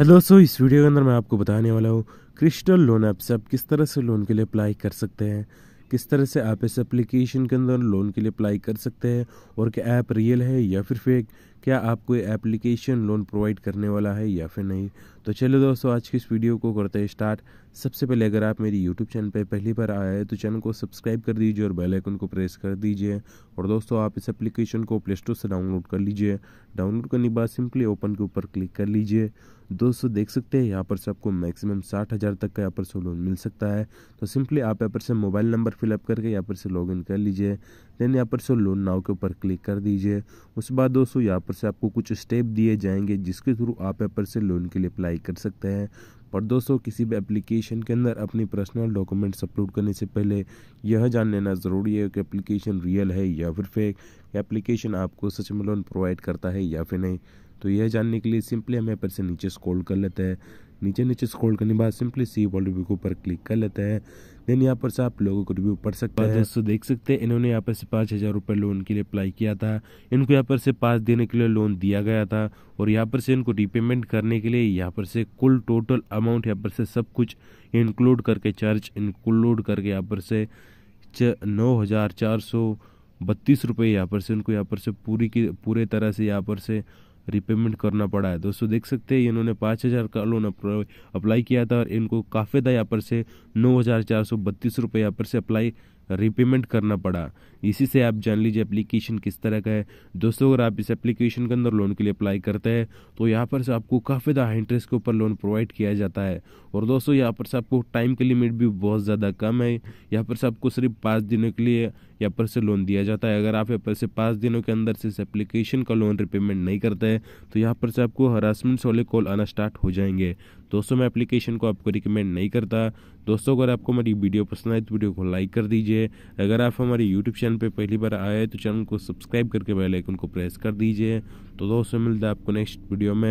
hello सो इस video के अंदर मैं आपको बताने वाला हूँ क्रिस्टल लोन ऐप से आप किस तरह से लोन के लिए अप्लाई कर सकते हैं किस तरह से आप इस एप्लीकेशन के अंदर लोन के लिए अप्लाई कर सकते हैं और क्या ऐप रियल है या फिर फेक क्या आपको एप्लीकेशन लोन प्रोवाइड करने वाला है या फिर नहीं तो चलो दोस्तों आज की इस वीडियो को करते हैं स्टार्ट सबसे पहले अगर आप मेरी यूट्यूब चैनल पर पहली बार आया है तो चैनल को सब्सक्राइब कर दीजिए और बेल आइकन को प्रेस कर दीजिए और दोस्तों आप इस एप्लीकेशन को प्ले स्टोर से डाउनलोड कर लीजिए डाउनलोड करने के बाद सिंपली ओपन के ऊपर क्लिक कर लीजिए दोस्तों देख सकते हैं यहाँ पर से आपको मैक्सिमम साठ हज़ार तक का यहाँ पर से लोन मिल सकता है तो सिंपली आप यहाँ पर से मोबाइल नंबर फिलअप करके यहाँ पर से लॉगिन कर लीजिए देन यहाँ पर से लोन नाव के ऊपर क्लिक कर दीजिए उसके बाद दोस्तों यहाँ पर से आपको कुछ स्टेप दिए जाएंगे जिसके थ्रू आप यहाँ पर से लोन के लिए अप्लाई कर सकते हैं और दोस्तों किसी भी एप्लीकेशन के अंदर अपनी पर्सनल डॉक्यूमेंट्स अपलोड करने से पहले यह जान लेना ज़रूरी है कि एप्लीकेशन रियल है या फिर फेक एप्लीकेशन आपको सच में लोन प्रोवाइड करता है या फिर नहीं तो यह जानने के लिए सिंपली हम यहाँ पर से नीचे स्क्रॉल कर लेते हैं नीचे नीचे स्क्रॉल करने के बाद सिंपली सी वॉल रिव्यू के ऊपर क्लिक कर लेते हैं देन यहाँ पर से आप लोगों को रिव्यू पढ़ सकते हैं दोस्तों देख सकते हैं इन्होंने यहाँ पर से पाँच हज़ार रुपये लोन के लिए अप्लाई किया था इनको यहाँ पर से पाँच देने के लिए लोन दिया गया था और यहाँ पर से इनको रिपेमेंट करने के लिए यहाँ पर से कुल टोटल अमाउंट यहाँ पर से सब कुछ इंक्लूड करके चार्ज इंक्लूड करके यहाँ पर से नौ हज़ार चार सौ बत्तीस रुपये यहाँ पर से उनको यहाँ पर से पूरी की पूरे तरह से यहाँ पर से रिपेमेंट करना पड़ा है दोस्तों देख सकते हैं इन्होंने पाँच हज़ार का लोन अप्लाई किया था और इनको काफ़ी था यहाँ पर से नौ हज़ार चार सौ बत्तीस रुपये यहाँ पर से अप्लाई रिपेमेंट करना पड़ा इसी से आप जान लीजिए एप्लीकेशन किस तरह का है दोस्तों अगर आप इस एप्लीकेशन के अंदर लोन के लिए अप्लाई करते हैं तो यहाँ पर से आपको काफ़ी ज़्यादा इंटरेस्ट के ऊपर लोन प्रोवाइड किया जाता है और दोस्तों यहाँ पर से आपको टाइम की लिमिट भी बहुत ज़्यादा कम है यहाँ पर से आपको सिर्फ पाँच दिनों के लिए यहाँ पर से लोन दिया जाता है अगर आप यहाँ पर से पाँच दिनों के अंदर से इस एप्लीकेशन का लोन रिपेमेंट नहीं करते हैं तो यहाँ पर से आपको हरासमेंट्स वाले कॉल आना स्टार्ट हो जाएंगे दोस्तों मैं एप्लीकेशन को आपको रिकमेंड नहीं करता दोस्तों अगर आपको हमारी वीडियो पसंद आए तो वीडियो को लाइक कर दीजिए अगर आप हमारे यूट्यूब चैनल पर पहली बार आए तो चैनल को सब्सक्राइब करके बेल आइकन को प्रेस कर दीजिए तो दोस्तों मिलता है आपको नेक्स्ट वीडियो में